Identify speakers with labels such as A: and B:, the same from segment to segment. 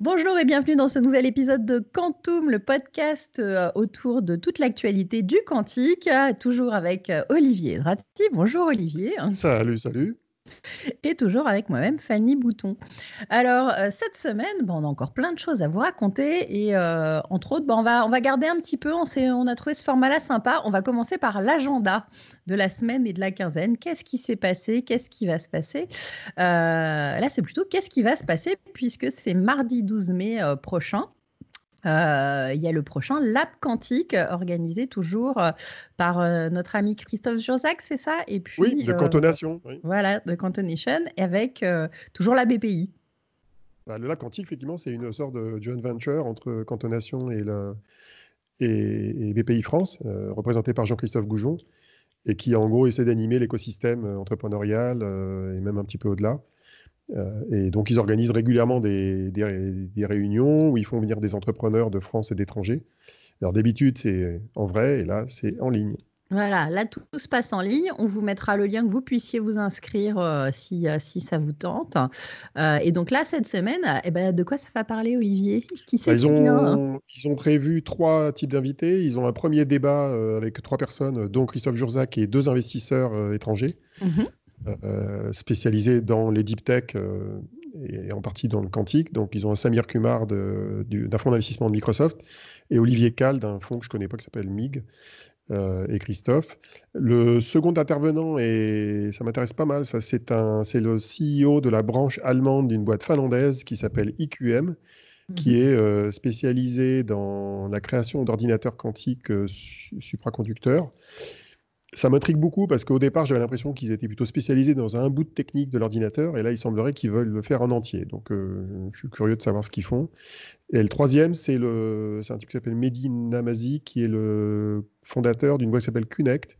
A: Bonjour et bienvenue dans ce nouvel épisode de Quantum, le podcast euh, autour de toute l'actualité du quantique, toujours avec euh, Olivier Dratti. Bonjour Olivier.
B: Salut, salut.
A: Et toujours avec moi-même, Fanny Bouton. Alors, euh, cette semaine, bon, on a encore plein de choses à vous raconter. Et euh, entre autres, bon, on, va, on va garder un petit peu. On, on a trouvé ce format-là sympa. On va commencer par l'agenda de la semaine et de la quinzaine. Qu'est-ce qui s'est passé Qu'est-ce qui va se passer euh, Là, c'est plutôt qu'est-ce qui va se passer, puisque c'est mardi 12 mai prochain. Euh, il y a le prochain Lab Quantique, organisé toujours euh, par euh, notre ami Christophe Jurzac, c'est ça Et puis, Oui, de cantonation. Voilà, de cantonation, avec toujours la BPI.
B: Bah, le Lab Quantique, effectivement, c'est une sorte de joint venture entre cantonation et, la, et BPI France, représenté par Jean-Christophe Goujon, et qui, en gros, essaie d'animer l'écosystème entrepreneurial et même un petit peu au-delà. Euh, et donc, ils organisent régulièrement des, des, réunions où ils font venir des entrepreneurs de France et d'étrangers. Alors, d'habitude, c'est en vrai, et là, c'est en ligne.
A: Voilà, là, tout, se passe en ligne. On vous mettra le lien que vous puissiez vous inscrire euh, si, euh, si ça vous tente. et donc, là, cette semaine, eh ben, de quoi ça va parler, Olivier bah, Qui ils, ont,
B: ils ont prévu trois types d'invités. Ils ont un premier débat avec trois personnes, dont Christophe Jourzac et deux investisseurs étrangers. Mhm. Euh, spécialisé dans les deep tech euh, et en partie dans le quantique. Donc, ils ont un Samir Kumar d'un fonds d'investissement de Microsoft et Olivier Kahl d'un fonds que je ne connais pas qui s'appelle MIG euh, et Christophe. Le second intervenant, et ça m'intéresse pas mal, ça c'est le CEO de la branche allemande d'une boîte finlandaise qui s'appelle IQM, qui mhm. est spécialisé dans la création d'ordinateurs quantiques supraconducteurs ça m'intrigue beaucoup parce qu'au départ, j'avais l'impression qu'ils étaient plutôt spécialisés dans un bout de technique de l'ordinateur et là, il semblerait qu'ils veulent le faire en entier. Donc, euh, je suis curieux de savoir ce qu'ils font. Et le troisième, c'est un type qui s'appelle Mehdi Namazi, qui est le fondateur d'une boîte qui s'appelle Connect,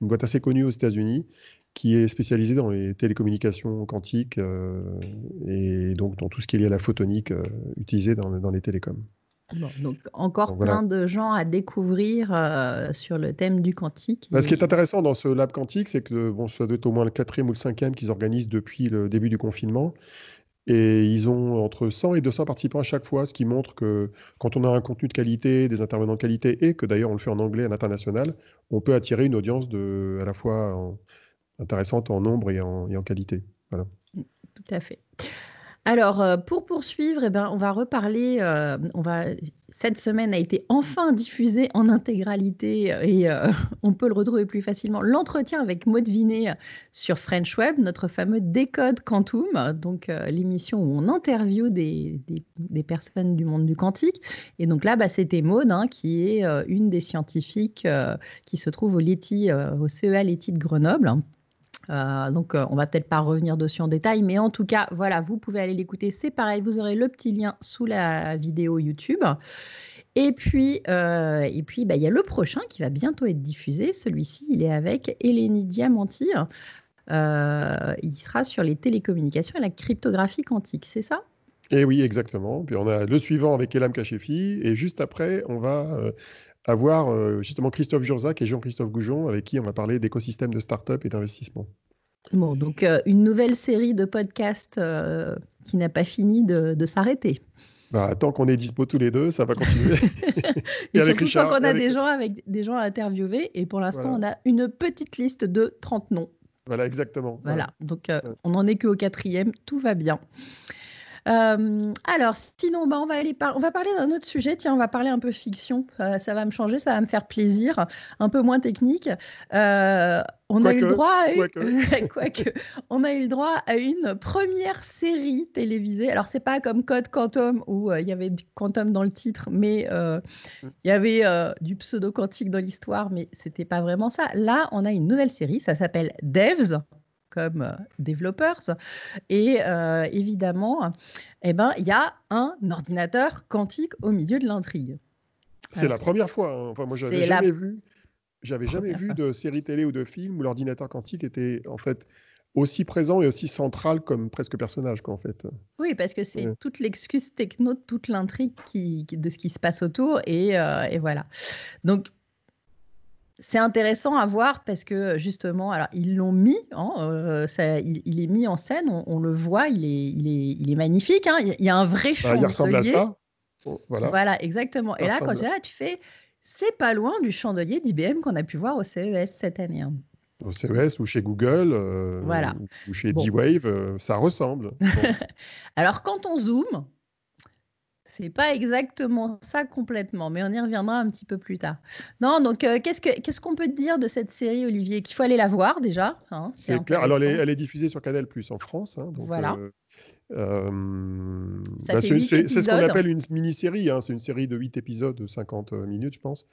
B: une boîte assez connue aux États-Unis, qui est spécialisée dans les télécommunications quantiques euh, et donc dans tout ce qui est lié à la photonique euh, utilisée dans les télécoms
A: donc encore plein de gens à découvrir euh, sur le thème du quantique. Bah, ce qui est
B: intéressant dans ce lab quantique, c'est que bon, ça doit être au moins le quatrième ou le cinquième qu'ils organisent depuis le début du confinement. Et ils ont entre 100 et 200 participants à chaque fois, ce qui montre que quand on a un contenu de qualité, des intervenants de qualité, et que d'ailleurs on le fait en anglais à l'international, on peut attirer une audience de, à la fois intéressante en nombre et en, qualité. Tout
A: à fait. Alors, euh, pour poursuivre, eh ben, on va reparler. Euh, cette semaine a été enfin diffusée en intégralité euh, et on peut le retrouver plus facilement. L'entretien avec Maud Vinet sur French Web, notre fameux Décode Quantum, donc l'émission où on interview des, personnes du monde du quantique. Et donc là, bah, c'était Maud, hein, qui est une des scientifiques qui se trouve au, au CEA Leti de Grenoble. Euh, donc, euh, on va peut-être pas revenir dessus en détail, mais en tout cas, voilà, vous pouvez aller l'écouter. C'est pareil, vous aurez le petit lien sous la vidéo YouTube. Et puis, euh, et puis, bah, il y a le prochain qui va bientôt être diffusé. Celui-ci, il est avec Eleni Diamanti. il sera sur les télécommunications et la cryptographie quantique, c'est ça
B: Eh oui, exactement. Puis on a le suivant avec Elam Kachefi, et juste après, on va à voir euh, justement Christophe Jurzac et Jean-Christophe Goujon, avec qui on va parler d'écosystèmes de start-up et d'investissement.
A: Bon, donc euh, une nouvelle série de podcasts euh, qui n'a pas fini de, s'arrêter.
B: Bah, tant qu'on est dispo tous les deux, ça va continuer. et, avec surtout quand on a des gens
A: avec des gens à interviewer, et pour l'instant on a une petite liste de 30 noms.
B: Voilà, exactement. Voilà, donc
A: on n'en est qu'au quatrième, tout va bien. Euh, alors, sinon, bah, on, va parler d'un autre sujet. Tiens, on va parler un peu fiction. Euh, ça va me changer, ça va me faire plaisir. Un peu moins technique. on a eu le droit à une... on a eu droit à une première série télévisée. Alors c'est pas comme Code Quantum où euh, il y avait du quantum dans le titre, mais mm. il y avait du pseudo quantique dans l'histoire, mais c'était pas vraiment ça. Là, on a une nouvelle série, ça s'appelle Devs comme euh, développeurs. Et euh, évidemment, eh ben, il y a un ordinateur quantique au milieu de l'intrigue.
B: C'est la première fois. Hein. Enfin, moi, j'avais jamais vu, j'avais jamais vu de série télé ou de film où l'ordinateur quantique était en fait aussi présent et aussi central comme presque personnage, quoi, en fait.
A: Oui, parce que c'est toute l'excuse techno, toute l'intrigue qui, de ce qui se passe autour, et, euh, et voilà. Donc, c'est intéressant à voir parce que justement, alors ils l'ont mis, hein, euh, ça, il, est mis en scène, on, le voit, il est, il est, magnifique. Hein. il y a un vrai chandelier. Bah, il ressemble à ça. Oh, voilà, voilà exactement. Et là, quand tu es là, tu fais, c'est pas loin du chandelier d'IBM qu'on a pu voir au CES cette année. Hein.
B: Au CES ou chez Google euh, ou chez D-Wave, euh, ça ressemble.
A: alors quand on zoome, c'est pas exactement ça complètement, mais on y reviendra un petit peu plus tard. Non, donc euh, qu'est-ce qu'on peut dire de cette série, Olivier Qu'il faut aller la voir déjà. Hein, c'est clair. Alors elle
B: est, diffusée sur Canal Plus en France. Hein, donc, voilà. Euh, euh, bah, c'est ce qu'on appelle une mini-série. Hein, c'est une série de 8 épisodes de 50 minutes, je pense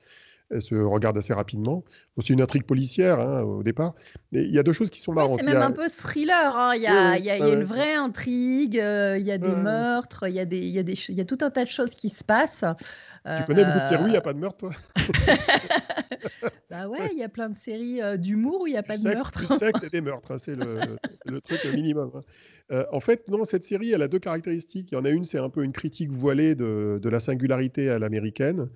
B: elle se regarde assez rapidement. c'est une intrigue policière au départ. Mais il y a deux choses qui sont marrantes. c'est même un peu
A: thriller. Il, y a, une vraie intrigue, il y a des meurtres, il y, a des, il, tout un tas de choses qui se passent. Tu connais beaucoup de séries, il n'y a pas de meurtre, toi Bah ouais, il y a plein de séries d'humour où il n'y a pas de sexe, meurtre. Du
B: sexe et des meurtres, c'est le, truc minimum. en fait, non, cette série, elle a deux caractéristiques. Il y en a une, c'est un peu une critique voilée de la singularité à l'américaine.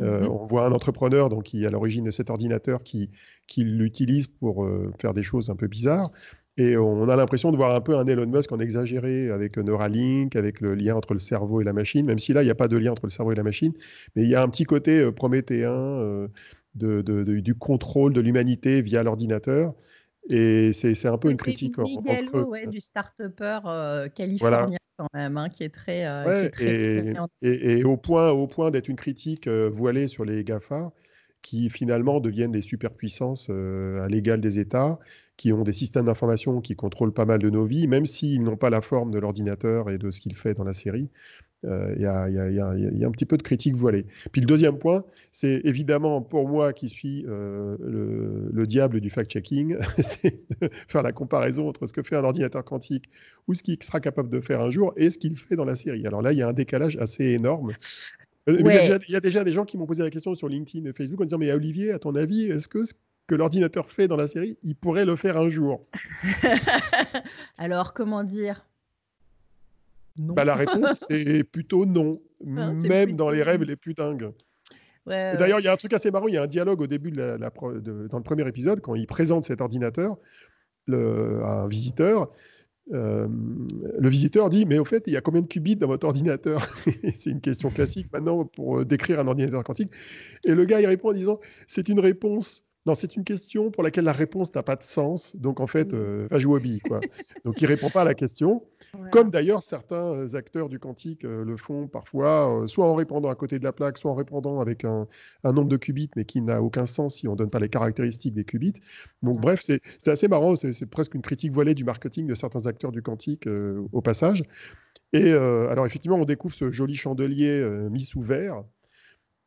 B: Euh, mhm. On voit un entrepreneur donc, qui est à l'origine de cet ordinateur qui, l'utilise pour euh, faire des choses un peu bizarres. Et on a l'impression de voir un peu un Elon Musk en exagéré avec Neuralink, avec le lien entre le cerveau et la machine, même si là, il n'y a pas de lien entre le cerveau et la machine, mais il y a un petit côté euh, prométhéen du contrôle de l'humanité via l'ordinateur. Et c'est un peu une critique en, ouais,
A: du start-upper euh, californien quand même, hein, qui est très. Euh,
B: et, au point, au point d'être une critique euh, voilée sur les GAFA, qui finalement deviennent des superpuissances à l'égal des États, qui ont des systèmes d'information qui contrôlent pas mal de nos vies, même s'ils n'ont pas la forme de l'ordinateur et de ce qu'il fait dans la série. Il euh, y, a un petit peu de critique voilée. Puis le deuxième point, c'est évidemment pour moi qui suis euh, le, diable du fact-checking, c'est faire la comparaison entre ce que fait un ordinateur quantique ou ce qu'il sera capable de faire un jour et ce qu'il fait dans la série. Alors là, il y a un décalage assez énorme. Euh, il y, a déjà des gens qui m'ont posé la question sur LinkedIn et Facebook en disant Mais Olivier, à ton avis, est-ce que ce que l'ordinateur fait dans la série, il pourrait le faire un jour
A: Alors, comment dire
B: bah, la réponse, c'est plutôt non, ah, même dans les rêves les plus dingues. D'ailleurs, il y a un truc assez marrant, il y a un dialogue au début, de la, dans le premier épisode, quand il présente cet ordinateur le, à un visiteur. Euh, le visiteur dit Mais au fait, il y a combien de qubits dans votre ordinateur C'est une question classique maintenant pour euh, décrire un ordinateur quantique. Et le gars, il répond en disant C'est une réponse non, c'est une question pour laquelle la réponse n'a pas de sens. Donc, en fait, mm. euh, va quoi. Donc, il ne répond pas à la question. Comme d'ailleurs, certains euh, acteurs du quantique euh, le font parfois, euh, soit en répondant à côté de la plaque, soit en répondant avec un, nombre de qubits, mais qui n'a aucun sens si on ne donne pas les caractéristiques des qubits. Donc, bref, c'est assez marrant. C'est presque une critique voilée du marketing de certains acteurs du quantique au passage. Et alors, effectivement, on découvre ce joli chandelier mis sous verre.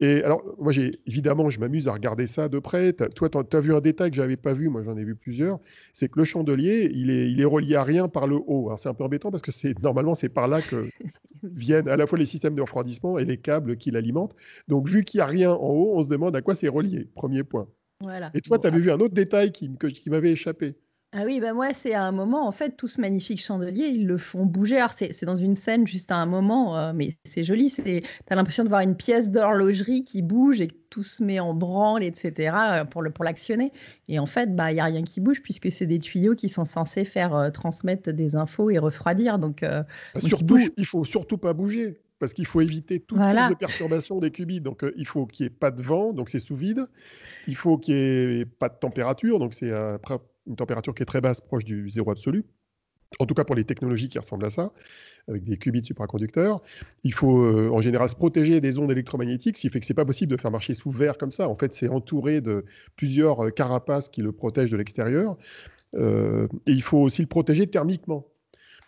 B: Et alors, moi, j'ai évidemment, je m'amuse à regarder ça de près. toi, tu as vu un détail que j'avais pas vu, moi j'en ai vu plusieurs. C'est que le chandelier, il est, relié à rien par le haut. Alors, c'est un peu embêtant parce que c'est normalement, c'est par là que viennent à la fois les systèmes de refroidissement et les câbles qui l'alimentent. Donc, vu qu'il n'y a rien en haut, on se demande à quoi c'est relié. Premier point. Voilà. Et toi, tu avais bah. vu un autre détail qui m'avait échappé.
A: Ah oui, ben moi, c'est à un moment, en fait, tout ce magnifique chandelier, ils le font bouger. Alors, c'est, dans une scène juste à un moment, euh, mais c'est joli. Tu as l'impression de voir une pièce d'horlogerie qui bouge et tout se met en branle, etc., euh, pour, le, pour l'actionner. Et en fait, bah, il bah, n'y a rien qui bouge puisque c'est des tuyaux qui sont censés faire euh, transmettre des infos et refroidir.
B: Donc, bah, surtout, il, ne faut surtout pas bouger parce qu'il faut éviter toute de perturbation des cubites. Donc, il faut qu'il n'y ait pas de vent, donc c'est sous vide. Il faut qu'il n'y ait pas de température, donc c'est à une température qui est très basse, proche du zéro absolu, en tout cas pour les technologies qui ressemblent à ça, avec des qubits supraconducteurs. Il faut euh, en général se protéger des ondes électromagnétiques, ce qui fait que ce n'est pas possible de faire marcher sous verre comme ça. En fait, c'est entouré de plusieurs euh, carapaces qui le protègent de l'extérieur. Euh, et il faut aussi le protéger thermiquement.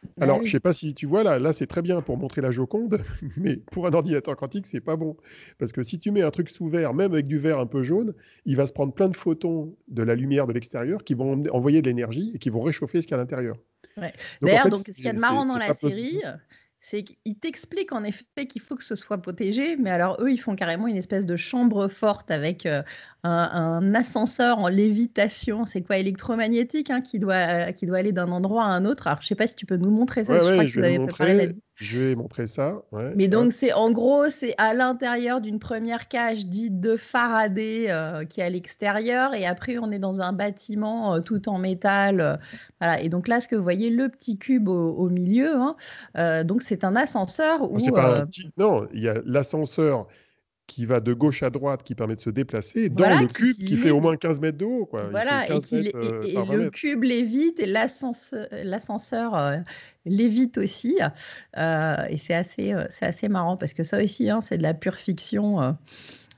B: Ah Alors, je ne sais pas si tu vois là, là c'est très bien pour montrer la Joconde, mais pour un ordinateur quantique, c'est pas bon. Parce que si tu mets un truc sous verre, même avec du verre un peu jaune, il va se prendre plein de photons de la lumière de l'extérieur qui vont envoyer de l'énergie et qui vont réchauffer ce qu'il y a à l'intérieur.
A: D'ailleurs, ce qu'il y a de marrant dans la série, c'est qu'ils t'expliquent en effet qu'il faut que ce soit protégé, mais alors eux, ils font carrément une espèce de chambre forte avec euh, un, ascenseur en lévitation, c'est quoi, électromagnétique, hein, qui, doit, euh, qui doit aller d'un endroit à un autre. Alors, je ne sais pas si tu peux nous montrer ça, je crois que vous préparé la
B: je vais montrer ça. Mais donc,
A: c'est en gros, c'est à l'intérieur d'une première cage dite de Faraday euh, qui est à l'extérieur. Et après, on est dans un bâtiment euh, tout en métal. Euh, et donc là, ce que vous voyez, le petit cube au, milieu, hein, donc c'est un ascenseur. Ah, ou un
B: Non, il y a l'ascenseur qui va de gauche à droite, qui permet de se déplacer, dans le cube qui, fait au moins 15 mètres de haut. Quoi. Voilà, et, euh, le
A: cube l'évite, et l'ascenseur euh, l'évite aussi. Euh, et c'est assez, c'est assez marrant, parce que ça aussi, hein, c'est de la pure fiction.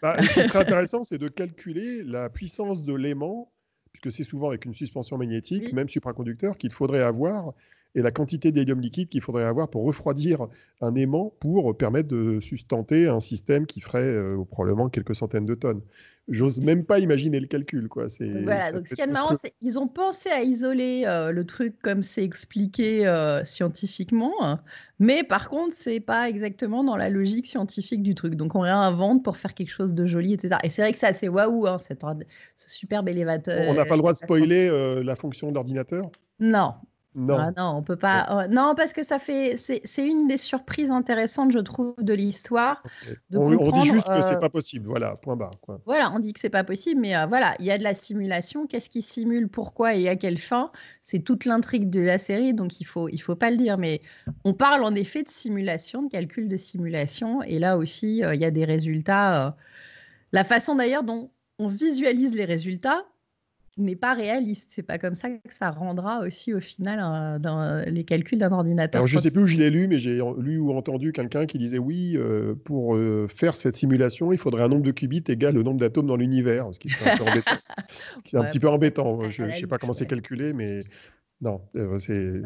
B: Bah, ce qui serait intéressant, c'est de calculer la puissance de l'aimant, puisque c'est souvent avec une suspension magnétique, même supraconducteur, qu'il faudrait avoir et la quantité d'hélium liquide qu'il faudrait avoir pour refroidir un aimant pour permettre de sustenter un système qui ferait euh, probablement quelques centaines de tonnes. J'ose même pas imaginer le calcul. Quoi. Voilà, donc ce qui est marrant, c'est
A: qu'ils ont pensé à isoler euh, le truc comme c'est expliqué euh, scientifiquement, mais par contre, c'est pas exactement dans la logique scientifique du truc. Donc on réinvente pour faire quelque chose de joli, etc. Et c'est vrai que c'est assez waouh, hein, cette, ce superbe élévateur. On n'a pas le droit de
B: spoiler la fonction de l'ordinateur Non, ah
A: non. on peut pas. non, oh, parce que ça fait. C'est une des surprises intéressantes, je trouve, de l'histoire.
B: On, dit juste que que euh, c'est pas possible. Voilà, point barre.
A: Voilà, on dit que c'est pas possible, mais euh, voilà, il y a de la simulation. Qu'est-ce qui simule, pourquoi et à quelle fin C'est toute l'intrigue de la série, donc il faut, il faut pas le dire. Mais on parle en effet de simulation, de calcul de simulation, et là aussi, euh, il y a des résultats. la façon d'ailleurs dont on visualise les résultats, n'est pas réaliste. C'est pas comme ça que ça rendra aussi au final dans les calculs d'un ordinateur. je ne sais plus où je
B: l'ai lu, mais j'ai lu ou entendu quelqu'un qui disait oui, euh, pour euh, faire cette simulation, il faudrait un nombre de qubits égal au nombre d'atomes dans l'univers, ce qui un, un petit peu embêtant. Hein, je ne sais pas comment c'est calculé, mais non, euh, c'est,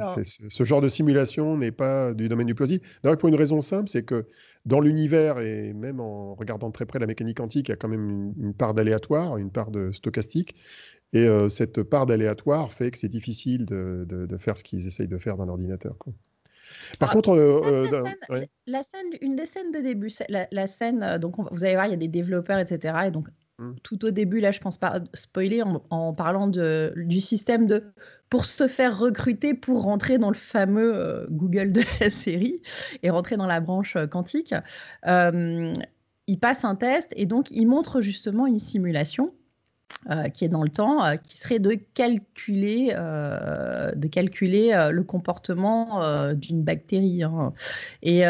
B: ce genre de simulation n'est pas du domaine du plausible. D'ailleurs, pour une raison simple, c'est que dans l'univers, et même en regardant très près la mécanique quantique, il y a quand même une part d'aléatoire, une part de stochastique. Et euh, cette part d'aléatoire fait que c'est difficile de, faire ce qu'ils essayent de faire dans l'ordinateur. Par ah, contre, euh, euh,
A: la, scène, une des scènes de début, la, scène, donc vous allez voir, il y a des développeurs, etc. Et donc hum. tout au début, là, je pense pas spoiler en, parlant du système de pour se faire recruter pour rentrer dans le fameux Google de la série et rentrer dans la branche quantique. il passe un test et donc il montre justement une simulation euh, qui est dans le temps, euh, qui serait de calculer, euh, de calculer le comportement d'une bactérie. Hein. Et,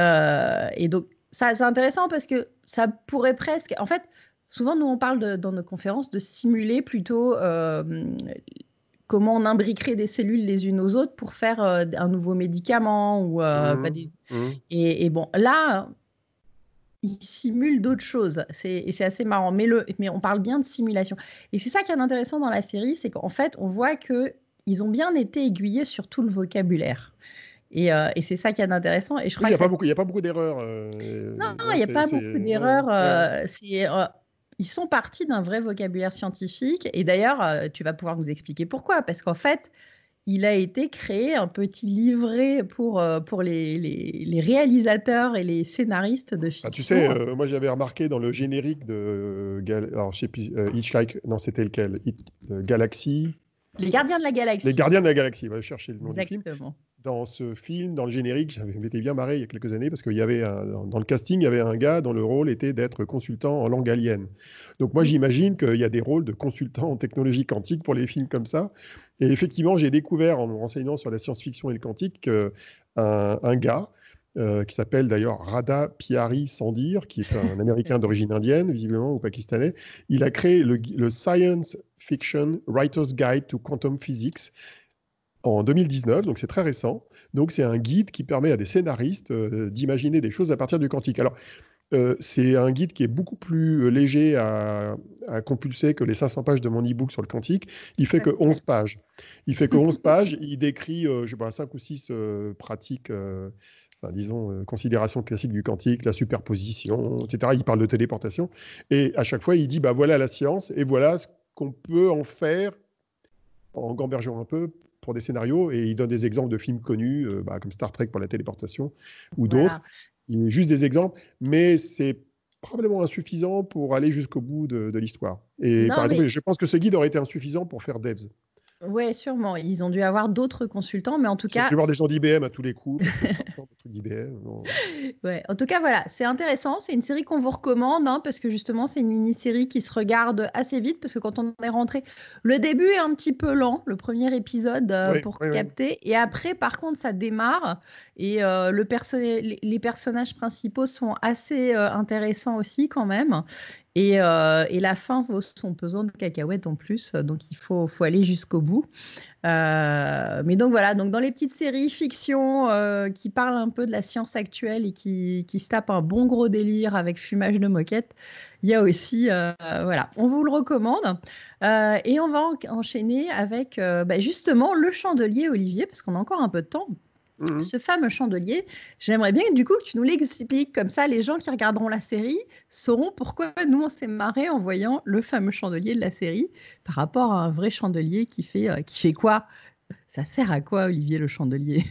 A: donc, ça, c'est intéressant parce que ça pourrait presque. En fait, souvent, nous, on parle dans nos conférences de simuler plutôt comment on imbriquerait des cellules les unes aux autres pour faire un nouveau médicament ou mmh. Mmh. et, bon là ils simule d'autres choses. C'est, c'est assez marrant. Mais, le, mais on parle bien de simulation. Et c'est ça qui est intéressant dans la série, c'est qu'en fait, on voit que ils ont bien été aiguillés sur tout le vocabulaire. Et,
B: euh, c'est ça
A: qui est intéressant. Et
B: je crois il n'y a, pas beaucoup d'erreurs. Euh, non, il n'y a pas beaucoup d'erreurs. Euh,
A: ils sont partis d'un vrai vocabulaire scientifique. Et d'ailleurs, tu vas pouvoir nous expliquer pourquoi. Parce qu'en fait, il a été créé un petit livret pour, euh, pour les, les, réalisateurs et les scénaristes de films. Ah, tu sais, euh,
B: moi j'avais remarqué dans le générique de euh, Gal alors, je sais plus, non c'était lequel Galaxy.
A: Les Gardiens de la Galaxie.
B: Les Gardiens de la Galaxie, va chercher le nom du film dans ce film, dans le générique, j'avais été bien marré il y a quelques années parce qu'il y avait dans, le casting, il y avait un gars dont le rôle était d'être consultant en langue alien. Donc moi, j'imagine qu'il y a des rôles de consultant en technologie quantique pour les films comme ça. Et effectivement, j'ai découvert en me renseignant sur la science-fiction et le quantique qu'un gars euh, qui s'appelle d'ailleurs Radha Piari Sandir, qui est un Américain d'origine indienne, visiblement, ou pakistanais. Il a créé le Science Fiction Writer's Guide to Quantum Physics, en 2019, donc c'est très récent. Donc c'est un guide qui permet à des scénaristes euh, d'imaginer des choses à partir du quantique. Alors euh, c'est un guide qui est beaucoup plus euh, léger à, compulser que les 500 pages de mon e-book sur le quantique. Il fait que 11 pages. Il fait que 11 pages. Il décrit, je sais pas, 5 ou 6 pratiques. Enfin, disons, considérations classiques du quantique, la superposition, etc. Il parle de téléportation. Et à chaque fois, il dit, bah, voilà la science, et voilà ce qu'on peut en faire, en gambergeant un peu, pour des scénarios et il donne des exemples de films connus, euh, bah, comme Star Trek pour la téléportation ou d'autres. Juste des exemples, mais c'est probablement insuffisant pour aller jusqu'au bout de, l'histoire. Et par exemple, je pense que ce guide aurait été insuffisant pour faire Devs.
A: Ouais, sûrement. Ils ont dû avoir d'autres consultants, mais en tout cas. Tu voir des gens
B: d'IBM à tous les coups.
A: ouais. En tout cas, voilà, c'est intéressant. C'est une série qu'on vous recommande hein, parce que justement, c'est une mini-série qui se regarde assez vite parce que quand on est rentré, le début est un petit peu lent, le premier épisode euh, pour capter, et après, par contre, ça démarre et euh, le les personnages principaux sont assez euh, intéressants aussi quand même. Euh, et, la fin vaut son pesant de cacahuètes en plus, donc il faut, aller jusqu'au bout. Euh, mais donc voilà, donc dans les petites séries fiction euh, qui parlent un peu de la science actuelle et qui, qui se tapent un bon gros délire avec fumage de moquette, il y a aussi, voilà, on vous le recommande. et on va enchaîner avec bah, justement le chandelier Olivier, parce qu'on a encore un peu de temps, Mhm. Ce fameux chandelier, j'aimerais bien du coup que tu nous l'expliques. Comme ça, les gens qui regarderont la série sauront pourquoi nous on s'est marrés en voyant le fameux chandelier de la série par rapport à un vrai chandelier qui fait, euh, qui fait quoi Ça sert à quoi, Olivier, le chandelier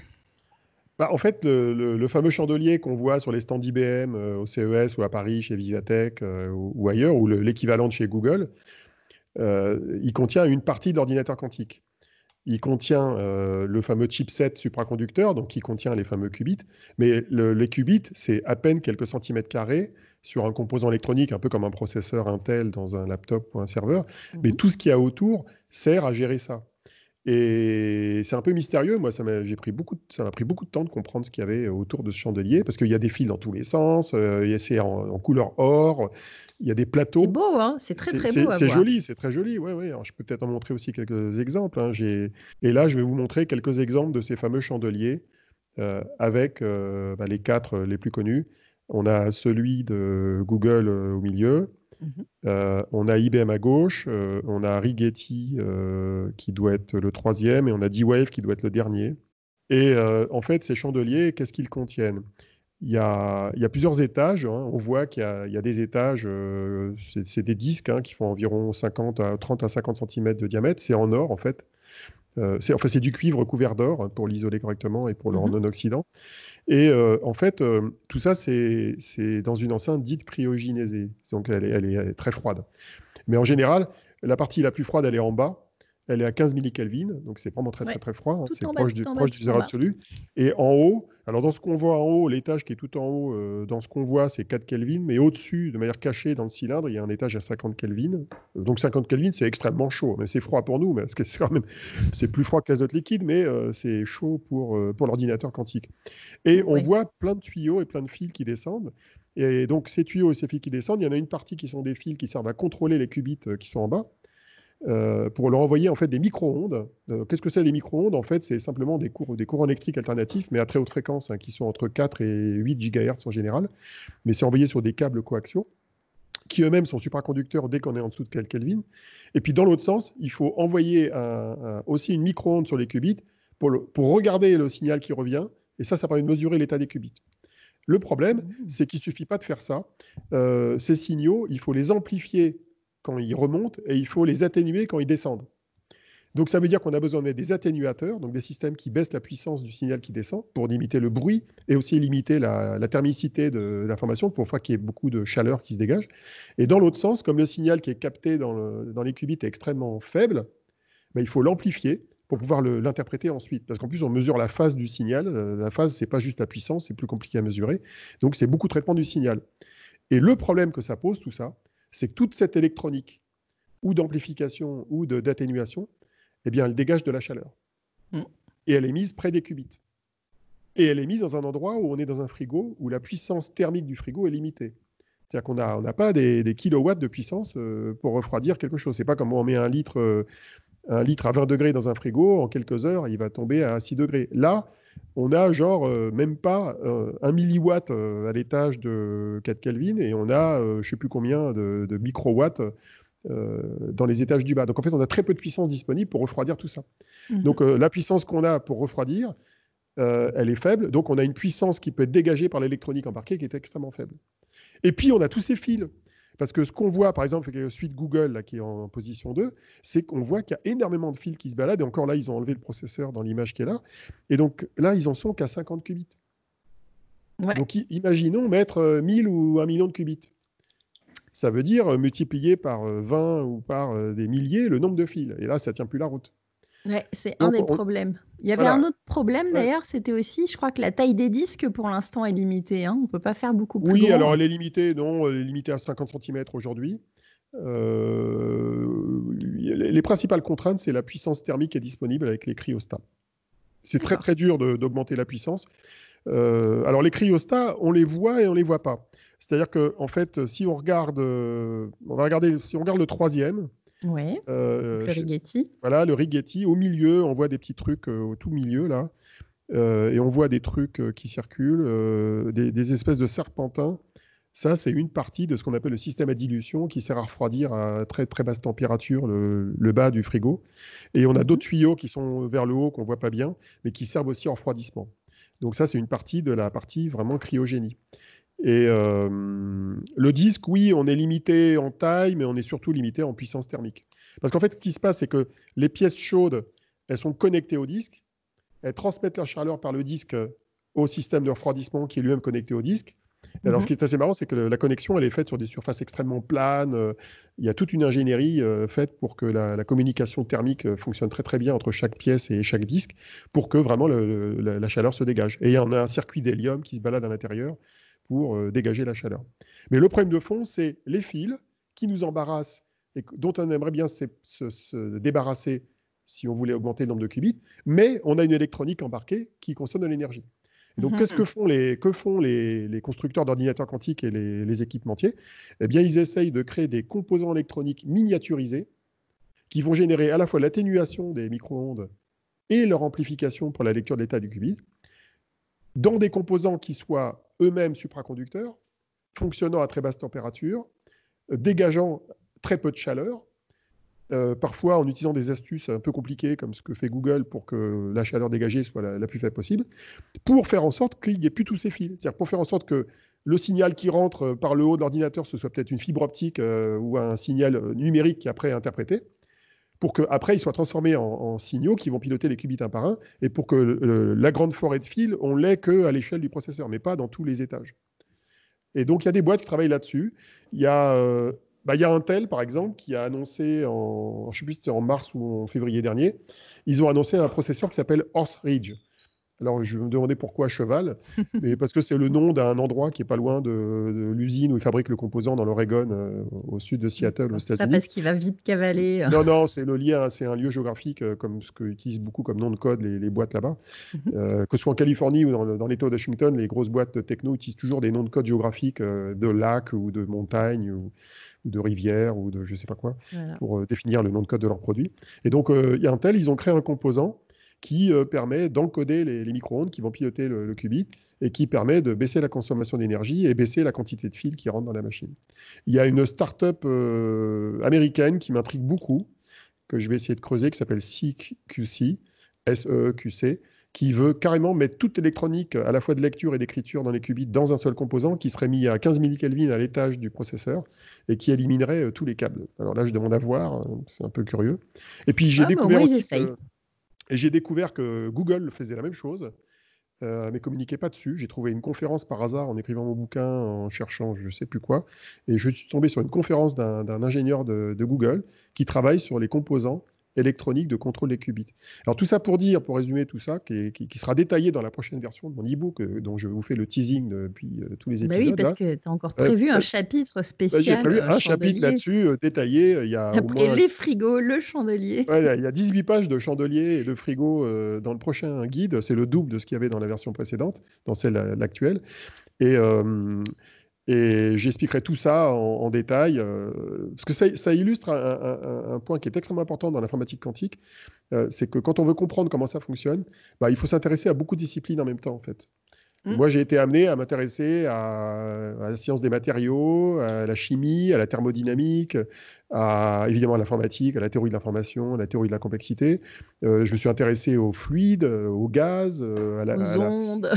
B: bah, en fait, le, fameux chandelier qu'on voit sur les stands IBM euh, au CES ou à Paris chez Vivatech euh, ou, ailleurs, ou l'équivalent de chez Google, il contient une partie de l'ordinateur quantique il contient euh, le fameux chipset supraconducteur, donc qui contient les fameux qubits. Mais les qubits, c'est à peine quelques centimètres carrés sur un composant électronique, un peu comme un processeur Intel dans un laptop ou un serveur. Mais mhm. tout ce qu'il y a autour sert à gérer ça. Et c'est un peu mystérieux. Moi, ça m'a pris, beaucoup de, pris beaucoup de temps de comprendre ce qu'il y avait autour de ce chandelier, parce qu'il y a des fils dans tous les sens, euh, c'est en, en, couleur or, il y a des plateaux. C'est beau, hein c'est très très beau. C'est joli, c'est très joli. Ouais, ouais. je peux peut-être en montrer aussi quelques exemples. Hein. Et là, je vais vous montrer quelques exemples de ces fameux chandeliers euh, avec euh, bah, les quatre les plus connus. On a celui de Google au milieu, Mhm. Euh, on a IBM à gauche, euh, on a Rigetti euh, qui doit être le troisième et on a D-Wave qui doit être le dernier. Et en fait, ces chandeliers, qu'est-ce qu'ils contiennent il y, a, plusieurs étages. Hein. On voit qu'il y, a des étages, c'est des disques hein, qui font environ 50 à, 30 à 50 cm de diamètre. C'est en or, en fait. c'est du cuivre couvert d'or hein, pour l'isoler correctement et pour le mhm. rendre en oxydant. Et euh, en fait, euh, tout ça, c'est dans une enceinte dite cryogénisée. Donc, elle est très froide. Mais en général, la partie la plus froide, elle est en bas elle est à 15 millikelvin, donc c'est vraiment très, très très froid, hein, c'est proche, du, proche zéro absolu. Et en haut, alors dans ce qu'on voit en haut, l'étage qui est tout en haut, euh, dans ce qu'on voit, c'est 4 Kelvin, mais au-dessus, de manière cachée dans le cylindre, il y a un étage à 50 Kelvin. Euh, donc 50 Kelvin, c'est extrêmement chaud, mais c'est froid pour nous, parce que c'est quand même c'est plus froid que l'azote liquide, mais euh, c'est chaud pour, pour l'ordinateur quantique. Et on voit plein de tuyaux et plein de fils qui descendent. Et donc ces tuyaux et ces fils qui descendent, il y en a une partie qui sont des fils qui servent à contrôler les qubits qui sont en bas. Euh, pour leur envoyer en fait des micro-ondes. Euh, qu'est-ce que c'est les micro-ondes En fait, c'est simplement des, courants électriques alternatifs, mais à très haute fréquence, hein, qui sont entre 4 et 8 GHz en général. Mais c'est envoyé sur des câbles coaxiaux, qui eux-mêmes sont supraconducteurs dès qu'on est en dessous de quelques Kelvin. Et puis dans l'autre sens, il faut envoyer aussi une micro-onde sur les qubits pour, regarder le signal qui revient. Et ça, ça permet de mesurer l'état des qubits. Le problème, mmh. c'est qu'il ne suffit pas de faire ça. Euh, ces signaux, il faut les amplifier quand ils remontent et il faut les atténuer quand ils descendent. Donc ça veut dire qu'on a besoin de mettre des atténuateurs, donc des systèmes qui baissent la puissance du signal qui descend pour limiter le bruit et aussi limiter la, thermicité de l'information pour pas qu'il y ait beaucoup de chaleur qui se dégage. Et dans l'autre sens, comme le signal qui est capté dans, le, les qubits est extrêmement faible, ben, il faut l'amplifier pour pouvoir l'interpréter ensuite. Parce qu'en plus, on mesure la phase du signal. Euh, la phase, n'est pas juste la puissance, c'est plus compliqué à mesurer. Donc c'est beaucoup de traitement du signal. Et le problème que ça pose, tout ça, c'est que toute cette électronique, ou d'amplification, ou d'atténuation, eh bien, elle dégage de la chaleur. Mm. Et elle est mise près des qubits. Et elle est mise dans un endroit où on est dans un frigo, où la puissance thermique du frigo est limitée. C'est-à-dire qu'on n'a pas des, kilowatts de puissance euh, pour refroidir quelque chose. C'est pas comme on met un litre euh, un litre à 20 degrés dans un frigo, en quelques heures, il va tomber à 6 degrés. Là, on a genre euh, même pas euh, un milliwatt euh, à l'étage de 4 Kelvin et on a je ne sais plus combien de, microwatts dans les étages du bas. Donc en fait, on a très peu de puissance disponible pour refroidir tout ça. Mhm. Donc la puissance qu'on a pour refroidir, elle est faible. Donc on a une puissance qui peut être dégagée par l'électronique embarquée qui est extrêmement faible. Et puis on a tous ces fils. Parce que ce qu'on voit, par exemple, suite Google, là, qui est en position 2, c'est qu'on voit qu'il y a énormément de fils qui se baladent. Et encore là, ils ont enlevé le processeur dans l'image qui est là. Et donc là, ils en sont qu'à 50 qubits. Donc imaginons mettre 1000 euh, ou 1 million de qubits. Ça veut dire euh, multiplier par 20 euh, ou par des milliers le nombre de fils. Et là, ça ne tient plus la route
A: c'est un des problèmes. Il y avait un autre problème d'ailleurs, c'était aussi, je crois que la taille des disques pour l'instant est limitée. Hein. On ne peut pas faire beaucoup plus. Oui, alors elle est
B: limitée, non, elle est limitée à 50 cm aujourd'hui. Euh, les principales contraintes, c'est la puissance thermique qui est disponible avec les cryostats. C'est très très dur d'augmenter la puissance. Euh, alors les cryostats, on les voit et on les voit pas. C'est-à-dire que en fait, si on regarde, euh, on va regarder, si on regarde le troisième, oui. Euh, le Rigetti. Voilà, le Rigetti. Au milieu, on voit des petits trucs euh, au tout milieu, là. Euh, et on voit des trucs qui circulent, des, espèces de serpentins. Ça, c'est une partie de ce qu'on appelle le système à dilution qui sert à refroidir à très très basse température le, bas du frigo. Et on a d'autres tuyaux qui sont vers le haut qu'on ne voit pas bien, mais qui servent aussi au refroidissement. Donc ça, c'est une partie de la partie vraiment cryogénie. Et euh, le disque, oui, on est limité en taille, mais on est surtout limité en puissance thermique. Parce qu'en fait, ce qui se passe, c'est que les pièces chaudes, elles sont connectées au disque, elles transmettent la chaleur par le disque au système de refroidissement qui est lui-même connecté au disque. alors, ce mhm. qui est assez marrant, c'est que la connexion, elle est faite sur des surfaces extrêmement planes. Euh, il y a toute une ingénierie euh, faite pour que la, communication thermique fonctionne très très bien entre chaque pièce et chaque disque, pour que vraiment la, chaleur se dégage. Et y en a un circuit d'hélium qui se balade à l'intérieur pour euh, dégager la chaleur. Mais le problème de fond, c'est les fils qui nous embarrassent et dont on aimerait bien se, débarrasser si on voulait augmenter le nombre de qubits, mais on a une électronique embarquée qui consomme de l'énergie. donc, qu'est-ce que mhm. font les, constructeurs d'ordinateurs quantiques et les, équipementiers Eh bien, ils essayent de créer des composants électroniques miniaturisés qui vont générer à la fois l'atténuation des micro-ondes et leur amplification pour la lecture d'état du qubit, dans des composants qui soient eux-mêmes supraconducteurs, fonctionnant à très basse température, euh, dégageant très peu de chaleur, euh, parfois en utilisant des astuces un peu compliquées comme ce que fait Google pour que la chaleur dégagée soit la, plus faible possible, pour faire en sorte qu'il n'y ait plus tous ces fils. C'est-à-dire pour faire en sorte que le signal qui rentre par le haut de l'ordinateur, ce soit peut-être une fibre optique euh, ou un signal numérique qui est interprété, pour qu'après, ils soient transformés en, signaux qui vont piloter les qubits un par un, et pour que la grande forêt de fil, on l'ait qu'à l'échelle du processeur, mais pas dans tous les étages. Et donc, il y a des boîtes qui travaillent là-dessus. Il y a, euh, bah, Intel, par exemple, qui a annoncé, en, je sais plus si c'était en mars ou en février dernier, ils ont annoncé un processeur qui s'appelle Horse Ridge, alors je me demandais pourquoi cheval, mais parce que c'est le nom d'un endroit qui est pas loin de, l'usine où ils fabriquent le composant dans l'Oregon, euh, au sud de Seattle, aux ah, États-Unis. Pas parce
A: qu'il va vite cavaler. Euh. Non,
B: non, c'est le lien, c'est un lieu géographique euh, comme ce que qu'utilisent beaucoup comme nom de code les, boîtes là-bas. Mhm. que ce soit en Californie ou dans, l'État de Washington, les grosses boîtes de techno utilisent toujours des noms de code géographiques de lacs ou de montagnes ou, de rivière ou de je sais pas quoi pour définir le nom de code de leur produit. Et donc il y tel, ils ont créé un composant qui euh, permet d'encoder les, les micro-ondes qui vont piloter le, qubit et qui permet de baisser la consommation d'énergie et baisser la quantité de fil qui rentre dans la machine. Il y a une start-up euh, américaine qui m'intrigue beaucoup, que je vais essayer de creuser, qui s'appelle CQC, SEQC, qui veut carrément mettre toute l'électronique, à la fois de lecture et d'écriture dans les qubits, dans un seul composant qui serait mis à 15 millikelvin à l'étage du processeur et qui éliminerait euh, tous les câbles. Alors là, je demande à voir, hein, c'est un peu curieux. Et puis j'ai ah, bah, découvert aussi et j'ai découvert que Google faisait la même chose, euh, mais communiquait pas dessus. J'ai trouvé une conférence par hasard en écrivant mon bouquin, en cherchant je ne sais plus quoi. Et je suis tombé sur une conférence d'un ingénieur de Google qui travaille sur les composants électronique de contrôle des qubits. Alors tout ça pour dire, pour résumer tout ça, qui, sera détaillé dans la prochaine version de mon e-book euh, dont je vous fais le teasing depuis euh, tous les épisodes. Mais oui, parce hein. que tu
A: as encore euh, prévu un chapitre bah, spécial. J'ai prévu un chapitre là-dessus
B: détaillé. Il y a les
A: frigos, le chandelier. il
B: y a 18 pages de chandelier et de frigo dans le prochain guide. C'est le double de ce qu'il y avait dans la version précédente, dans celle actuelle. Et et j'expliquerai tout ça en, détail, euh, parce que ça, illustre un, point qui est extrêmement important dans l'informatique quantique, euh, c'est que quand on veut comprendre comment ça fonctionne, bah, il faut s'intéresser à beaucoup de disciplines en même temps, en fait. Mm. Moi, j'ai été amené à m'intéresser à, à, la science des matériaux, à la chimie, à la thermodynamique, évidemment à l'informatique, à la théorie de l'information, à la théorie de la complexité. Euh, je me suis intéressé aux fluides, euh, aux gaz, euh, à la, aux, ondes.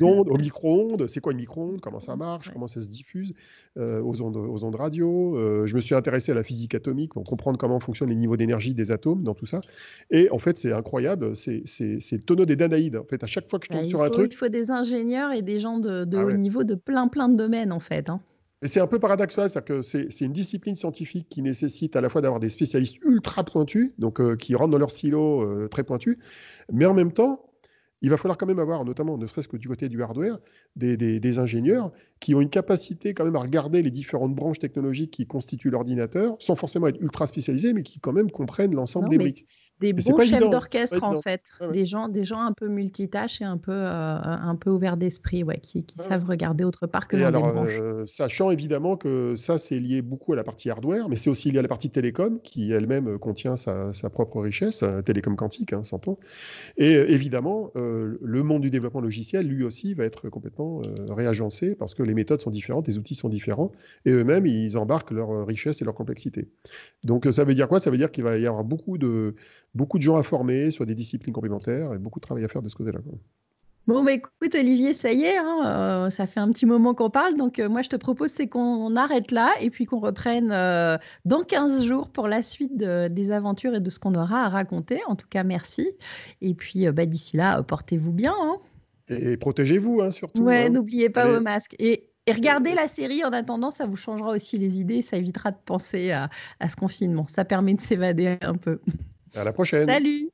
B: aux micro-ondes. C'est quoi une micro-onde Comment ça marche Comment ça se diffuse aux, ondes, aux ondes radio. je me suis intéressé à la physique atomique pour comprendre comment fonctionnent les niveaux d'énergie des atomes dans tout ça. Et en fait, c'est incroyable. C'est le tonneau des Danaïdes. En fait, à chaque fois que je tombe sur un truc. Il
A: faut des ingénieurs et des gens de, ah haut niveau de plein, plein de domaines, en fait. Hein
B: c'est un peu paradoxal, c'est-à-dire que c'est une discipline scientifique qui nécessite à la fois d'avoir des spécialistes ultra pointus, donc euh, qui rentrent dans leur silo euh, très pointus, mais en même temps, il va falloir quand même avoir, notamment ne serait-ce que du côté du hardware, des, ingénieurs qui ont une capacité quand même à regarder les différentes branches technologiques qui constituent l'ordinateur, sans forcément être ultra spécialisés, mais qui quand même comprennent l'ensemble des briques des bons chefs d'orchestre en fait,
A: des gens, des gens un peu multitâches et un peu, euh, un peu ouverts d'esprit, ouais, qui, savent regarder autre part que dans alors,
B: euh, sachant évidemment que ça c'est lié beaucoup à la partie hardware, mais c'est aussi lié à la partie télécom qui elle-même euh, contient sa, propre richesse, télécom quantique, hein, s'entend. Et évidemment, le monde du développement logiciel, lui aussi, va être complètement réagencé parce que les méthodes sont différentes, les outils sont différents, et eux-mêmes ils embarquent leur richesse et leur complexité. Donc ça veut dire quoi Ça veut dire qu'il va y avoir beaucoup de beaucoup de gens à former sur des disciplines complémentaires et beaucoup de travail à faire de ce côté-là. Bon,
A: mais bah, écoute, Olivier, ça y est, hein, euh, ça fait un petit moment qu'on parle. Donc, euh, moi, je te propose, c'est qu'on arrête là et puis qu'on reprenne euh, dans 15 jours pour la suite des aventures et de ce qu'on aura à raconter. En tout cas, merci. Et puis, bah, d'ici là, portez-vous bien. Hein.
B: Et, protégez-vous, hein, surtout. Ouais,
A: n'oubliez pas vos masques. Et, regardez la série en attendant, ça vous changera aussi les idées. Ça évitera de penser à ce confinement. Ça permet de s'évader un peu. À la prochaine. Salut.